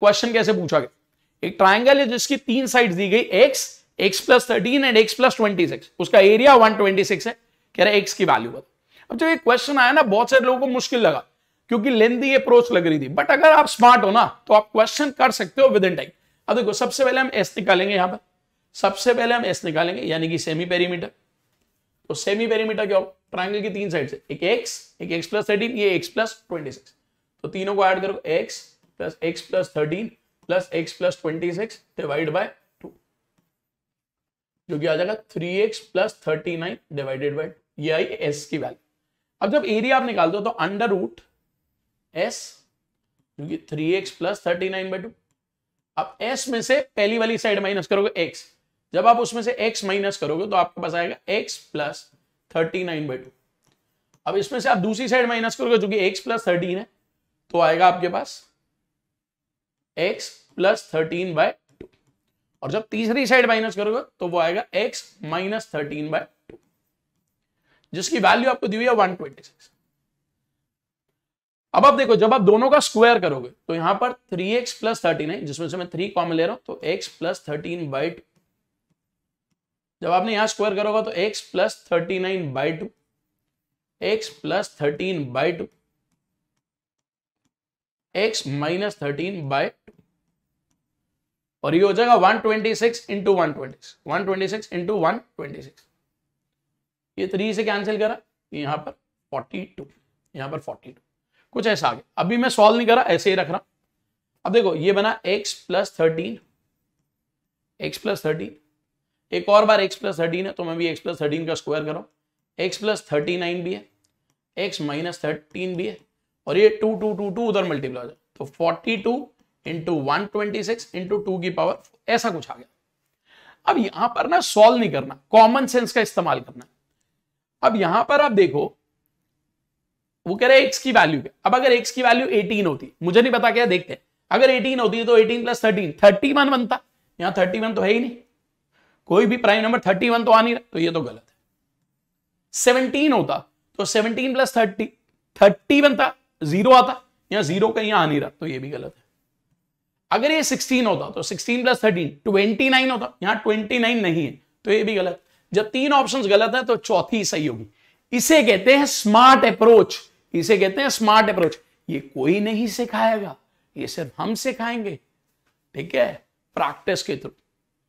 question कैसे पूछा गया एक ट्राइंगल है जिसकी तीन साइड दी गई X X plus thirteen and X plus twenty six उसका एरिया वन ट्वेंटी सिक्स है कह रहे है एक्स की वैल्यू बता अब जब ये क्वेश्चन आया ना बहुत सारे लोगों को मुश्किल लगा क्योंकि लेंदी अप्रोच लग रही थी बट अगर आप स्मार्ट हो ना तो आप क्वेश्चन कर सकते हो विद इन टाइम अब देखो सबसे पहले हम एस निकालेंगे यहां पर सबसे पहले हम एस निकालेंगे यानी कि सेमी पेरीमीटर तो सेमी पेरीमीटर क्या होगा ट्राइंगल की तीन साइड से एक एक्स एक एक्स प्लस थर्टीन ये एक्स प्लस ट्वेंटी सिक्स तो तीनों को ऐड करो X plus X plus thirteen plus X plus twenty six divide by two जो कि आ जाएगा three X plus thirty nine divided by ये आई एस की वैल्यू अब जब एरिया आप निकाल दो तो अंडर रूट एस जो कि three X plus thirty nine by two अब एस में से पहली वाली साइड माइनस करोगे एक्स जब आप उसमें से एक्स माइनस करोगे तो आपके पास आएगा X plus thirty nine by two अब इसमें से आप दूसरी साइड माइनस करोगे जो कि एक्स प्लस थर्टीन है तो आएगा आपके पास X plus thirteen by two और जब तीसरी साइड माइनस करोगे तो वो आएगा X minus thirteen by two जिसकी वैल्यू आपको दी हुई है वन ट्वेंटी सिक्स अब आप देखो जब आप दोनों का स्क्वायर करोगे तो यहां पर थ्री एक्स प्लस थर्टीन है जिसमें से मैं थ्री कॉमन ले रहा हूं तो X plus thirteen by two जब आपने यहां स्क्वायर करोगे तो X plus thirty nine by two X plus thirteen by two X minus thirteen by और ये हो जाएगा one twenty six into one twenty six one twenty six into one twenty six ये थ्री से cancel करा यहां पर forty two यहां पर फोर्टी टू कुछ ऐसा आ गया अभी मैं सॉल्व नहीं करा ऐसे ही रख रहा अब देखो ये बना X plus thirteen X plus thirteen एक और बार एक्स प्लस थर्टीन है तो मैं भी एक्स प्लस थर्टीन का स्क्वायर कर रहा हूँ एक्स प्लस थर्टी नाइन भी है एक्स माइनस थर्टीन भी है और ये टू टू टू टू उधर मल्टीप्लाई हो जाए तो forty two into one twenty six into two की पावर ऐसा कुछ आ गया अब यहां पर ना सॉल्व नहीं करना कॉमन सेंस का इस्तेमाल करना अब यहां पर आप देखो वो कह रहे एक्स की वैल्यू क्या अब अगर एक्स की वैल्यू 18 होती मुझे नहीं पता क्या देखते हैं अगर 18 होती है तो 18 प्लस 13 31 बनता यहां 31 तो है ही नहीं कोई भी प्राइम नंबर 31 तो आ नहीं रहा तो ये तो गलत है 17 होता तो 17 प्लस 30 30 बनता जीरो आता या जीरो कहीं आ नहीं रहा तो ये भी गलत है अगर ये 16 होता तो 16 प्लस थर्टीन ट्वेंटी नाइन होता यहाँ 29 नहीं है तो ये भी गलत जब तीन ऑप्शन गलत है तो चौथी सही होगी इसे कहते हैं स्मार्ट अप्रोच इसे कहते हैं स्मार्ट अप्रोच ये कोई नहीं सिखाएगा ये सिर्फ हम सिखाएंगे ठीक है प्रैक्टिस के थ्रू